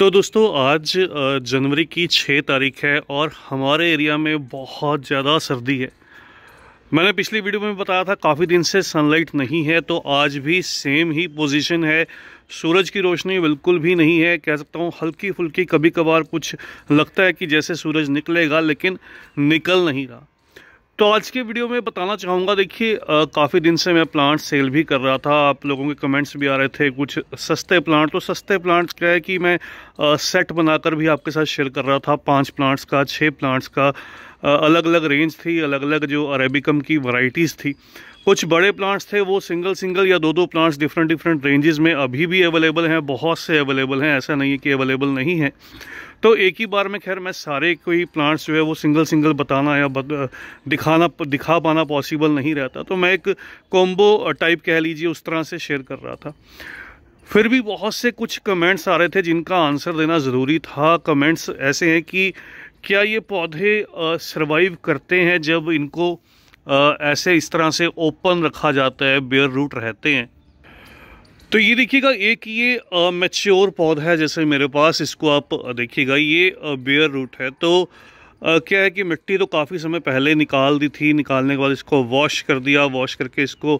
तो दोस्तों आज जनवरी की छः तारीख है और हमारे एरिया में बहुत ज़्यादा सर्दी है मैंने पिछली वीडियो में बताया था काफ़ी दिन से सनलाइट नहीं है तो आज भी सेम ही पोजीशन है सूरज की रोशनी बिल्कुल भी नहीं है कह सकता हूँ हल्की फुल्की कभी कभार कुछ लगता है कि जैसे सूरज निकलेगा लेकिन निकल नहीं रहा तो आज के वीडियो में बताना चाहूँगा देखिए काफ़ी दिन से मैं प्लांट सेल भी कर रहा था आप लोगों के कमेंट्स भी आ रहे थे कुछ सस्ते प्लांट तो सस्ते प्लांट्स क्या है कि मैं आ, सेट बनाकर भी आपके साथ शेयर कर रहा था पांच प्लांट्स का छः प्लांट्स का आ, अलग अलग रेंज थी अलग अलग जो अरेबिकम की वराइटीज़ थी कुछ बड़े प्लांट्स थे वो सिंगल सिंगल या दो दो प्लांट्स डिफरेंट डिफरेंट रेंजेज़ में अभी भी अवेलेबल हैं बहुत से अवेलेबल हैं ऐसा नहीं है कि अवेलेबल नहीं है तो एक ही बार में खैर मैं सारे कोई प्लांट्स जो है वो सिंगल सिंगल बताना या बत, दिखाना दिखा पाना पॉसिबल नहीं रहता तो मैं एक कॉम्बो टाइप कह लीजिए उस तरह से शेयर कर रहा था फिर भी बहुत से कुछ कमेंट्स आ रहे थे जिनका आंसर देना ज़रूरी था कमेंट्स ऐसे हैं कि क्या ये पौधे सर्वाइव करते हैं जब इनको आ, ऐसे इस तरह से ओपन रखा जाता है बेयर रूट रहते हैं तो ये देखिएगा एक ये मेच्योर पौधा है जैसे मेरे पास इसको आप देखिएगा ये बेयर रूट है तो क्या है कि मिट्टी तो काफ़ी समय पहले निकाल दी थी निकालने के बाद इसको वॉश कर दिया वॉश करके इसको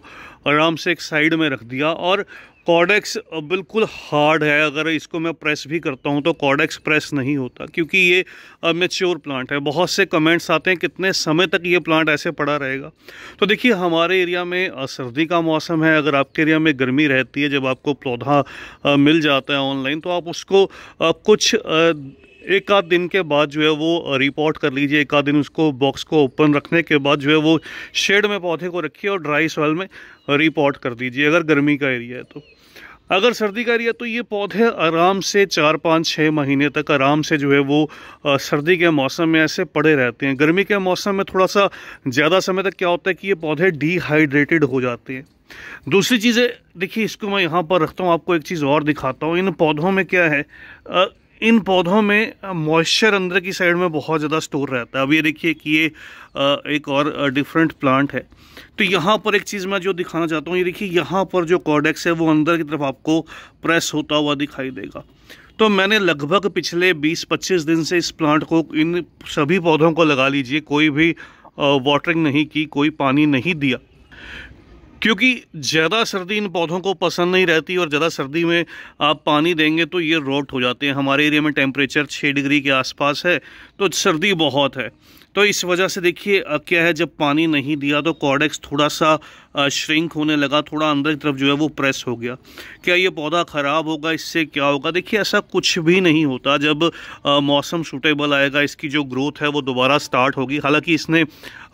आराम से एक साइड में रख दिया और कॉडेक्स बिल्कुल हार्ड है अगर इसको मैं प्रेस भी करता हूँ तो कॉडेक्स प्रेस नहीं होता क्योंकि ये मेच्योर प्लांट है बहुत से कमेंट्स आते हैं कितने समय तक ये प्लांट ऐसे पड़ा रहेगा तो देखिए हमारे एरिया में सर्दी का मौसम है अगर आपके एरिया में गर्मी रहती है जब आपको पौधा मिल जाता है ऑनलाइन तो आप उसको कुछ एक आध दिन के बाद जो है वो रिपोर्ट कर लीजिए एक आध दिन उसको बॉक्स को ओपन रखने के बाद जो है वो शेड में पौधे को रखिए और ड्राई सॉइल में रिपोर्ट कर दीजिए अगर गर्मी का एरिया है तो अगर सर्दी का एरिया तो ये पौधे आराम से चार पाँच छः महीने तक आराम से जो है वो सर्दी के मौसम में ऐसे पड़े रहते हैं गर्मी के मौसम में थोड़ा सा ज़्यादा समय तक क्या होता है कि ये पौधे डिहाइड्रेटेड हो जाते हैं दूसरी चीज़ें देखिए इसको मैं यहाँ पर रखता हूँ आपको एक चीज़ और दिखाता हूँ इन पौधों में क्या है आ, इन पौधों में मॉइस्चर अंदर की साइड में बहुत ज़्यादा स्टोर रहता है अब ये देखिए कि ये एक और डिफरेंट प्लांट है तो यहाँ पर एक चीज़ मैं जो दिखाना चाहता हूँ ये देखिए यहाँ पर जो कॉडेक्स है वो अंदर की तरफ आपको प्रेस होता हुआ दिखाई देगा तो मैंने लगभग पिछले 20-25 दिन से इस प्लांट को इन सभी पौधों को लगा लीजिए कोई भी वाटरिंग नहीं की कोई पानी नहीं दिया क्योंकि ज़्यादा सर्दी इन पौधों को पसंद नहीं रहती और ज़्यादा सर्दी में आप पानी देंगे तो ये रोट हो जाते हैं हमारे एरिया में टेम्परेचर छः डिग्री के आसपास है तो सर्दी बहुत है तो इस वजह से देखिए क्या है जब पानी नहीं दिया तो कॉडेक्स थोड़ा सा श्रिंक होने लगा थोड़ा अंदर की तरफ जो है वो प्रेस हो गया क्या ये पौधा ख़राब होगा इससे क्या होगा देखिए ऐसा कुछ भी नहीं होता जब मौसम सूटेबल आएगा इसकी जो ग्रोथ है वो दोबारा स्टार्ट होगी हालांकि इसने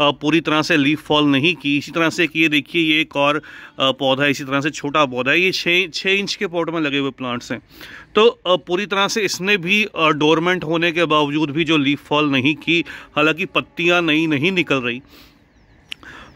पूरी तरह से लीफ फॉल नहीं की इसी तरह से कि ये देखिए ये एक और पौधा है इसी तरह से छोटा पौधा है ये छः छः इंच के पॉट में लगे हुए प्लांट्स हैं तो पूरी तरह से इसने भी डोरमेंट होने के बावजूद भी जो लीफ फॉल नहीं की हालांकि पत्तियां नई नहीं निकल रही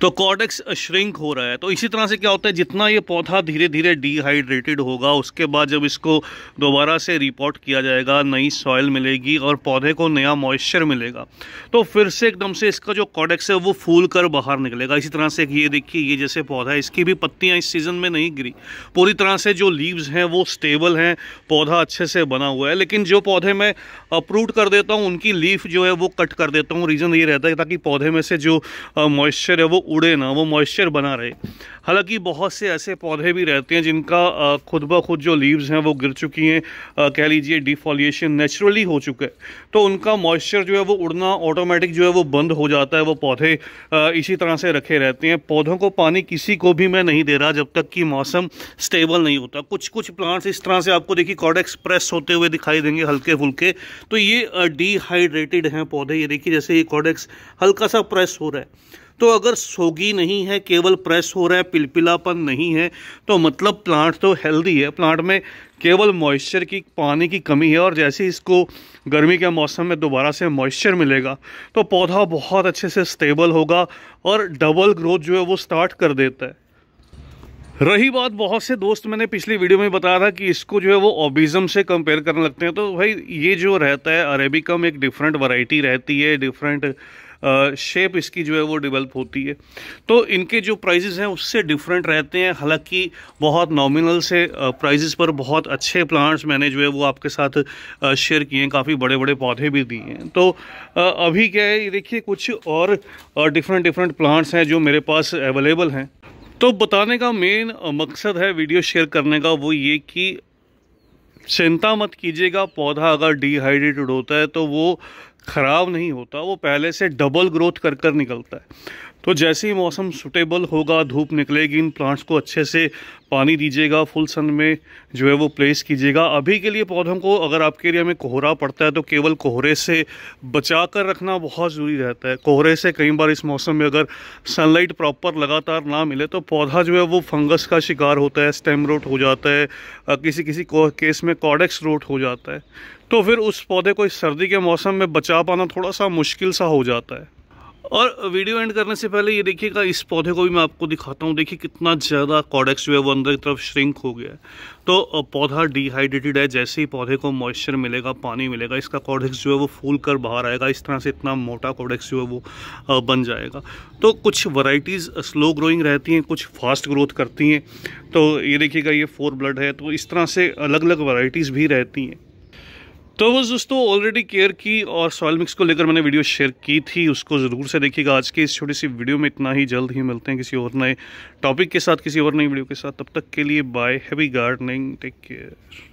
तो कॉडेक्स श्रिंक हो रहा है तो इसी तरह से क्या होता है जितना ये पौधा धीरे धीरे डिहाइड्रेटेड होगा उसके बाद जब इसको दोबारा से रिपोर्ट किया जाएगा नई सॉइल मिलेगी और पौधे को नया मॉइस्चर मिलेगा तो फिर से एकदम से इसका जो कॉडेक्स है वो फूल कर बाहर निकलेगा इसी तरह से ये देखिए ये जैसे पौधा है इसकी भी पत्तियाँ इस सीज़न में नहीं गिरी पूरी तरह से जो लीव्स हैं वो स्टेबल हैं पौधा अच्छे से बना हुआ है लेकिन जो पौधे मैं अप्रूट कर देता हूँ उनकी लीफ जो है वो कट कर देता हूँ रीज़न ये रहता है ताकि पौधे में से जो मॉइस्चर है वो उड़े ना वो मॉइस्चर बना रहे हालांकि बहुत से ऐसे पौधे भी रहते हैं जिनका खुद ब खुद जो लीव्स हैं वो गिर चुकी हैं कह लीजिए डिफॉलिएशन नेचुरली हो चुका है तो उनका मॉइस्चर जो है वो उड़ना ऑटोमेटिक जो है वो बंद हो जाता है वो पौधे इसी तरह से रखे रहते हैं पौधों को पानी किसी को भी मैं नहीं दे रहा जब तक कि मौसम स्टेबल नहीं होता कुछ कुछ प्लांट्स इस तरह से आपको देखिए कॉड एक्सप्रेस होते हुए दिखाई देंगे हल्के फुल्के तो ये डिहाइड्रेटेड हैं पौधे ये देखिए जैसे ये कॉडेक्स हल्का सा प्रेस हो रहा है तो अगर सोगी नहीं है केवल प्रेस हो रहा है पिलपिलापन नहीं है तो मतलब प्लांट तो हेल्दी है प्लांट में केवल मॉइस्चर की पानी की कमी है और जैसे इसको गर्मी के मौसम में दोबारा से मॉइस्चर मिलेगा तो पौधा बहुत अच्छे से स्टेबल होगा और डबल ग्रोथ जो है वो स्टार्ट कर देता है रही बात बहुत से दोस्त मैंने पिछली वीडियो में बताया था कि इसको जो है वो ओबिज़म से कंपेयर करने लगते हैं तो भाई ये जो रहता है अरेबिकम एक डिफरेंट वैरायटी रहती है डिफरेंट शेप इसकी जो है वो डिवेल्प होती है तो इनके जो प्राइजेज़ हैं उससे डिफरेंट रहते हैं हालांकि बहुत नॉमिनल से प्राइजेज़ पर बहुत अच्छे प्लांट्स मैंने जो है वो आपके साथ शेयर किए हैं काफ़ी बड़े बड़े पौधे भी दिए हैं तो अभी क्या है ये देखिए कुछ और डिफरेंट डिफरेंट प्लांट्स हैं जो मेरे पास अवेलेबल हैं तो बताने का मेन मकसद है वीडियो शेयर करने का वो ये कि चिंता मत कीजिएगा पौधा अगर डिहाइड्रेटेड होता है तो वो ख़राब नहीं होता वो पहले से डबल ग्रोथ कर कर निकलता है तो जैसे ही मौसम सुटेबल होगा धूप निकलेगी इन प्लांट्स को अच्छे से पानी दीजिएगा फुल सन में जो है वो प्लेस कीजिएगा अभी के लिए पौधों को अगर आपके एरिया में कोहरा पड़ता है तो केवल कोहरे से बचा कर रखना बहुत ज़रूरी रहता है कोहरे से कई बार इस मौसम में अगर सनलाइट प्रॉपर लगातार ना मिले तो पौधा जो है वो फंगस का शिकार होता है स्टेम रोट हो जाता है किसी किसी केस में कॉडेक्स रोट हो जाता है तो फिर उस पौधे को इस सर्दी के मौसम में बचा पाना थोड़ा सा मुश्किल सा हो जाता है और वीडियो एंड करने से पहले ये देखिएगा इस पौधे को भी मैं आपको दिखाता हूँ देखिए कितना ज़्यादा कॉडेक्स जो है वो अंदर की तरफ श्रिंक हो गया है तो पौधा डिहाइड्रेटेड है जैसे ही पौधे को मॉइस्चर मिलेगा पानी मिलेगा इसका कॉडेक्स जो है वो फूल कर बाहर आएगा इस तरह से इतना मोटा कॉडेक्स जो है वो बन जाएगा तो कुछ वराइटीज़ स्लो ग्रोइंग रहती हैं कुछ फास्ट ग्रोथ करती हैं तो ये देखिएगा ये फोर ब्लड है तो इस तरह से अलग अलग वराइटीज़ भी रहती हैं तो बस दोस्तों ऑलरेडी केयर की और सॉयल मिक्स को लेकर मैंने वीडियो शेयर की थी उसको ज़रूर से देखिएगा आज के इस छोटी सी वीडियो में इतना ही जल्द ही मिलते हैं किसी और नए टॉपिक के साथ किसी और नई वीडियो के साथ तब तक के लिए bye happy gardening take care